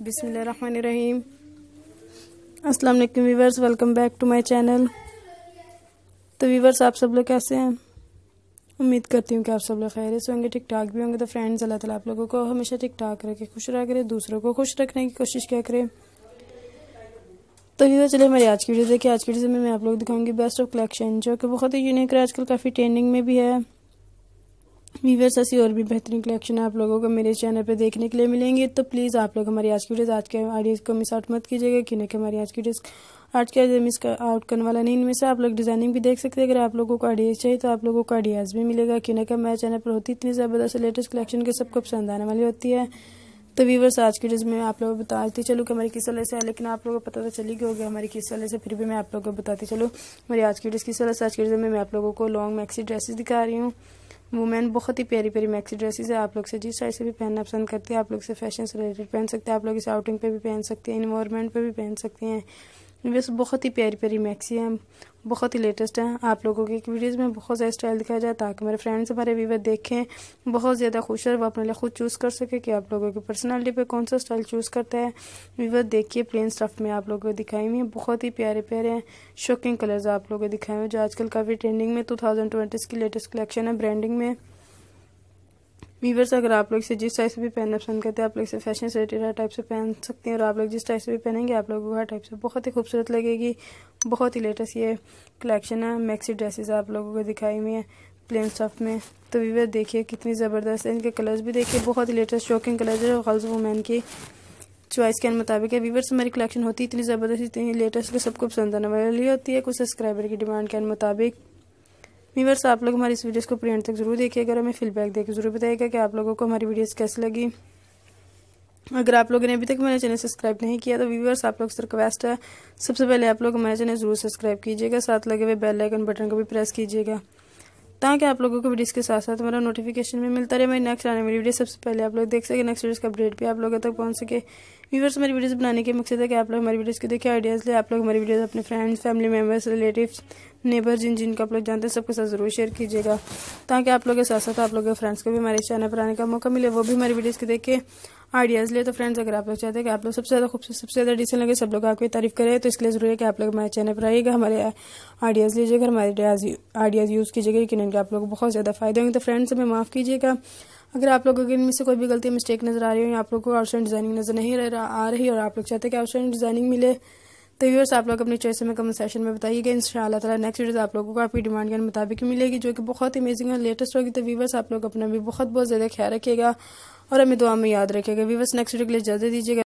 बिसमीम अस्सलाम वालेकुम viewers welcome back to my channel तो वीवर्स आप सब लोग कैसे हैं उम्मीद करती हूँ कि आप सब लोग खैर से होंगे ठीक ठाक भी होंगे तो फ्रेंड्स अल्लाह ताला आप लोगों को हमेशा ठीक ठाक रखे खुश रह करें दूसरों को खुश रखने की कोशिश क्या करें तो वीवर चलिए हमारी आज की वीडियो देखिए आज की वीडियो में मैं आप लोग दिखाऊंगी बेस्ट ऑफ कलेक्शन जो कि बहुत ही यूनिक है आजकल काफ़ी ट्रेंडिंग में भी है वीवर्स ऐसी और भी बेहतरीन कलेक्शन आप लोगों को मेरे चैनल पर देखने के लिए मिलेंगे तो प्लीज़ आप लोग हमारी आज की वीडियो आज के आइडियाज़ को मिस आउट मत कीजिएगा क्योंकि की हमारी आज की वीडियो आज के आइडिया मिस आउट करने वाला नहीं इनमें से आप लोग डिज़ाइनिंग भी देख सकते हैं अगर आप लोगों को आइडियाज़ चाहिए तो आप लोगों को आइडियाज़ भी मिलेगा क्योंकि कि हमारे चैनल पर होती इतनी ज़बरदस्त लेटेस्ट कलेक्शन के सबको पसंद आने वाली होती है तो वीवर्स आज की डिज में आप लोगों को बताती चलूँ कि हमारी किस वाले से है लेकिन आप लोगों को पता तो चली कि होगी हमारी किस वाले से फिर भी मैं आप लोगों को बताती चलूँ मेरी आज की डिज किस वाले से आज की डिज में मैं आप लोगों को लॉन्ग मैक्सी ड्रेसेस दिखा रही हूँ वुमेन बहुत ही प्यारी प्यारी मैक्सी ड्रेसेस है आप लोग से जिस साइज से भी पहनना पसंद करते हैं आप लोग से फैशन से रिलेटेड पहन सकते हैं आप लोग इसे आउटिंग पे भी पहन सकते हैं इन्वायरमेंट पे भी पहन सकते हैं वैसे बहुत ही प्यारी प्यारी मैक्सी है बहुत ही लेटेस्ट है आप लोगों की वीडियोज़ में बहुत ज़्यादा स्टाइल दिखाया जाए ताकि मेरे फ्रेंड्स हमारे व्यवर देखें बहुत ज़्यादा खुश है वो अपने लिए खुद चूज़ कर सके कि आप लोगों की पर्सनालिटी पे कौन सा स्टाइल चूज़ करता है व्यवर देखिए प्लेन स्टफ में आप लोगों को दिखाई हुई है बहुत ही प्यारे प्यारे हैं शॉकिंग कलर्स आप लोगों को दिखाए हुए जो आजकल काफ़ी ट्रेंडिंग में टू थाउजेंड की लेटेस्ट कलेक्शन है ब्रांडिंग में वीवर्स अगर आप लोग इसे जिस टाइप से भी पहनना पसंद करते हैं आप लोग इसे फैशन से रिलेटेड हर टाइप से पहन सकते हैं और आप लोग जिस टाइप से भी पहनेंगे आप लोग वह हर टाइप से बहुत ही खूबसूरत लगेगी बहुत ही लेटेस्ट ये कलेक्शन है मैक्सी ड्रेसेस आप लोगों को दिखाई हुई है प्लेन स्टफ में तो वीवर देखिए कितनी ज़बरदस्त है इनके कलर्स भी देखिए बहुत ही लेटेस्ट शॉकिंग कलर्स है गर्ल्स वुमेन की चॉइस के मुताबिक है वीवर्स हमारी कलेक्शन होती है इतनी ज़बरदस्त इतनी लेटेस्ट सबको पसंद आने वाली होती है कुछ सब्सक्राइबर की डिमांड के मुताबिक व्यूवर्स आप लोग हमारी इस वीडियोस को प्रियंट तक जरूर देखिए अगर हमें फीडबैक देकर तो जरूर बताइएगा कि आप लोगों को हमारी वीडियोस कैसी लगी अगर आप लोगों ने अभी तक मेरे चैनल सब्सक्राइब नहीं किया तो व्यूवर्स आप लोग से रिक्वेस्ट है सबसे पहले आप लोग हमारे चैनल जरूर सब्सक्राइब कीजिएगा साथ लगे हुए बेल आइकन बटन को भी प्रेस कीजिएगा ताकि आप लोगों को वीडियोस के साथ साथ हमारा नोटिफिकेशन भी मिलता रहे मेरी नेक्स्ट आने वाली वीडियो सबसे पहले आप लोग देख सके नेक्स्ट वीडियोस का अपडेट भी आप लोगों तक पहुंच सके व्यूवर्स हमारी वीडियोस बनाने के मकसद है कि आप लोग हमारी वीडियोस को देखें आइडियाज़ ले आप लोग हमारी वीडियोज़ अपने friends family members relative neighbour जिन जिनको आप लोग जानते हैं सबके साथ ज़रूर शेयर कीजिएगा ताकि आप लोगों के साथ साथ आप लोगों के फ्रेंड्स को भी हमारे चैनल पर आने का मौका मिले वो भी हमारी वीडियोज़ को देखें आइडियाज़ लिए तो फ्रेंड्स अगर आप लोग चाहते हैं कि आप लोग सबसे ज़्यादा खूबसूरत सबसे ज़्यादा डिजाइन लगे सब लोग आपकी तारीफ करें तो इसलिए ज़रूरी है कि आप लोग हमारे चैनल पर आइएगा हमारे आइडियाज़ लीजिएगा हमारे आइडियाज़ यूज़ कीजिएगा कि इनके आप लोगों को बहुत ज़्यादा फायदे होंगे तो फ्रेंड्स हमें माफ़ कीजिएगा अगर आप लोगों की इनमें से कोई भी गलती मिस्टेक नज़र आ रही हो या आप लोगों को आउटस्टैंड डिज़ाइनिंग नज़र नहीं रह आ रही और आप लोग चाहते हैं कि आउटस्टैंड डिज़ाइनिंग मिले तो व्यवर्स आप लोग अपनी चॉइस में कमेंट सेशन में बताइएगा इन ताला नेक्स्ट वीडियो आप लोगों को आपकी डिमांड के मुताबिक मिलेगी जो कि बहुत अमेजिंग और लेटेस्ट होगी तो व्यूवर्स आप लोग अपना भी बहुत बहुत ज़्यादा ख्याल रखेगा और हमें दुआ में याद रखेगा व्यवर्स नेक्स्ट वीडियो के लिए जल्दी दीजिएगा